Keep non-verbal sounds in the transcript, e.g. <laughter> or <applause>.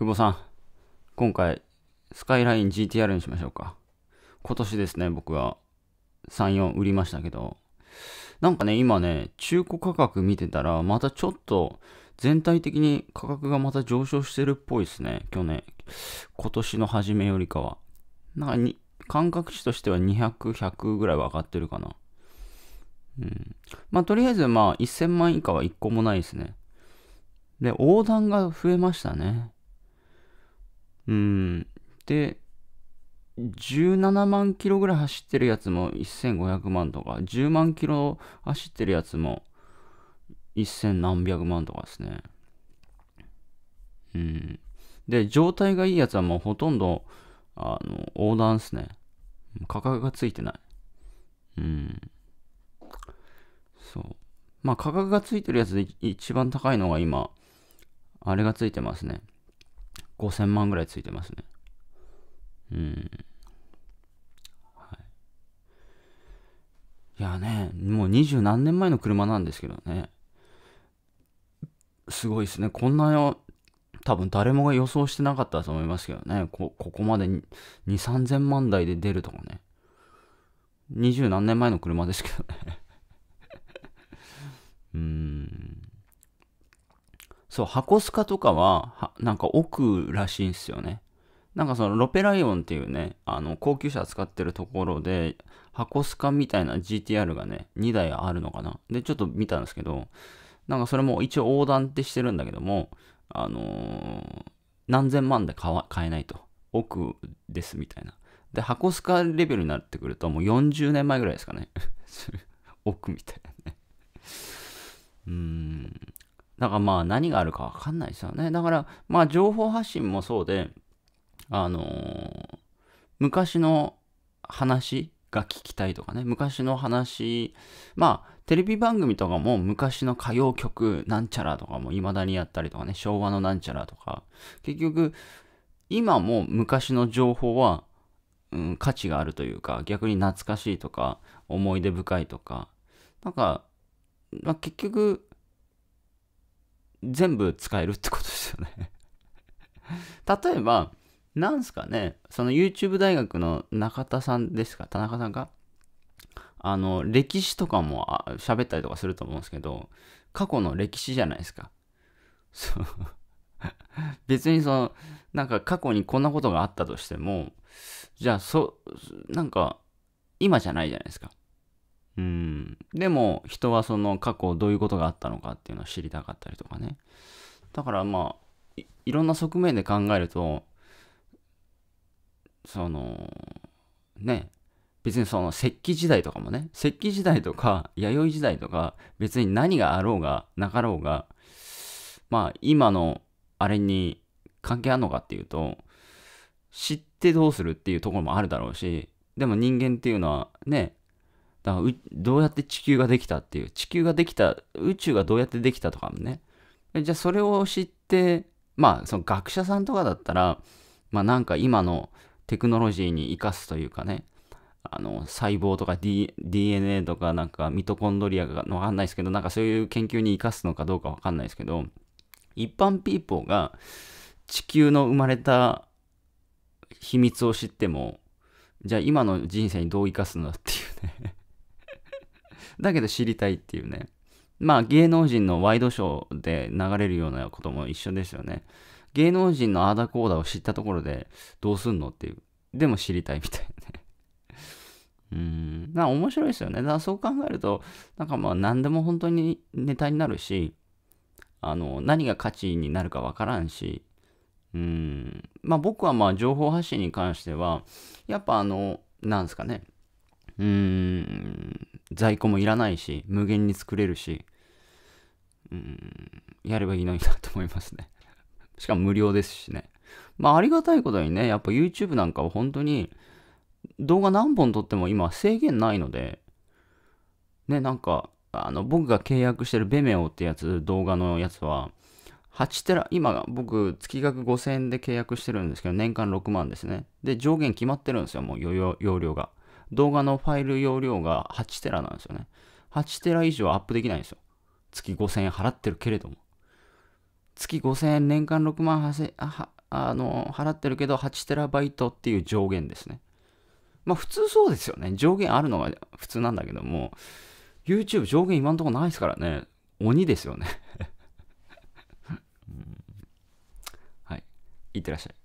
久保さん、今回、スカイライン GTR にしましょうか。今年ですね、僕は3、4売りましたけど、なんかね、今ね、中古価格見てたら、またちょっと全体的に価格がまた上昇してるっぽいですね、去年。今年の初めよりかは。なんかに、感覚値としては200、100ぐらいは上がってるかな。うん。まあ、とりあえず、まあ、1000万以下は1個もないですね。で、横断が増えましたね。うん。で、17万キロぐらい走ってるやつも1500万とか、10万キロ走ってるやつも1000何百万とかですね。うん。で、状態がいいやつはもうほとんど、あの、横断っすね。価格がついてない。うん。そう。まあ価格がついてるやつで一番高いのが今、あれがついてますね。5000万ぐらいついてますね。うん。はい。いやね、もう二十何年前の車なんですけどね。すごいですね。こんなよ、多分誰もが予想してなかったと思いますけどね。こ、ここまで2、3000万台で出るとかね。二十何年前の車ですけどね。<laughs> うーん。そう、箱スカとかは、はなんか奥らしいんすよね。なんかそのロペライオンっていうね、あの、高級車使ってるところで、箱スカみたいな GTR がね、2台あるのかな。で、ちょっと見たんですけど、なんかそれも一応横断ってしてるんだけども、あのー、何千万で買買えないと。奥ですみたいな。で、箱スカレベルになってくると、もう40年前ぐらいですかね。<laughs> 奥みたいなね。うーん。だからまあ何があるかわかんないですよね。だからまあ情報発信もそうで、あのー、昔の話が聞きたいとかね、昔の話、まあテレビ番組とかも昔の歌謡曲なんちゃらとかも未だにやったりとかね、昭和のなんちゃらとか、結局今も昔の情報は、うん、価値があるというか、逆に懐かしいとか、思い出深いとか、なんか、まあ、結局全部使えるってことですよね例えば、なんすかね、その YouTube 大学の中田さんですか、田中さんかあの、歴史とかも喋ったりとかすると思うんですけど、過去の歴史じゃないですか。そう別にその、なんか過去にこんなことがあったとしても、じゃあ、そ、なんか、今じゃないじゃないですか。うん、でも人はその過去どういうことがあったのかっていうのを知りたかったりとかねだからまあいろんな側面で考えるとそのね別にその石器時代とかもね石器時代とか弥生時代とか別に何があろうがなかろうがまあ今のあれに関係あるのかっていうと知ってどうするっていうところもあるだろうしでも人間っていうのはねだからどうやって地球ができたっていう、地球ができた、宇宙がどうやってできたとかもね。じゃあそれを知って、まあその学者さんとかだったら、まあなんか今のテクノロジーに生かすというかね、あの細胞とか、D、DNA とかなんかミトコンドリアが分かんないですけど、なんかそういう研究に生かすのかどうか分かんないですけど、一般ピーポーが地球の生まれた秘密を知っても、じゃあ今の人生にどう生かすんだっていうねだけど知りたいっていうね。まあ芸能人のワイドショーで流れるようなことも一緒ですよね。芸能人のアーダコーダを知ったところでどうすんのっていう。でも知りたいみたいなね。<laughs> うん。まあ面白いですよね。だからそう考えると、なんかまあ何でも本当にネタになるし、あの、何が価値になるかわからんし、うん。まあ僕はまあ情報発信に関しては、やっぱあの、なんですかね。うーん、在庫もいらないし、無限に作れるし、うん、やればいいのになと思いますね。<laughs> しかも無料ですしね。まあ、ありがたいことにね、やっぱ YouTube なんかは本当に、動画何本撮っても今制限ないので、ね、なんか、あの、僕が契約してるベメオってやつ、動画のやつは、8テラ、今僕月額5000円で契約してるんですけど、年間6万ですね。で、上限決まってるんですよ、もう容量が。動画のファイル容量が8テラなんですよね。8テラ以上アップできないんですよ。月5000円払ってるけれども。月5000円年間6万8000あの払ってるけど8テラバイトっていう上限ですね。まあ普通そうですよね。上限あるのは普通なんだけども、YouTube 上限今んとこないですからね。鬼ですよね <laughs> うん、はい。いってらっしゃい。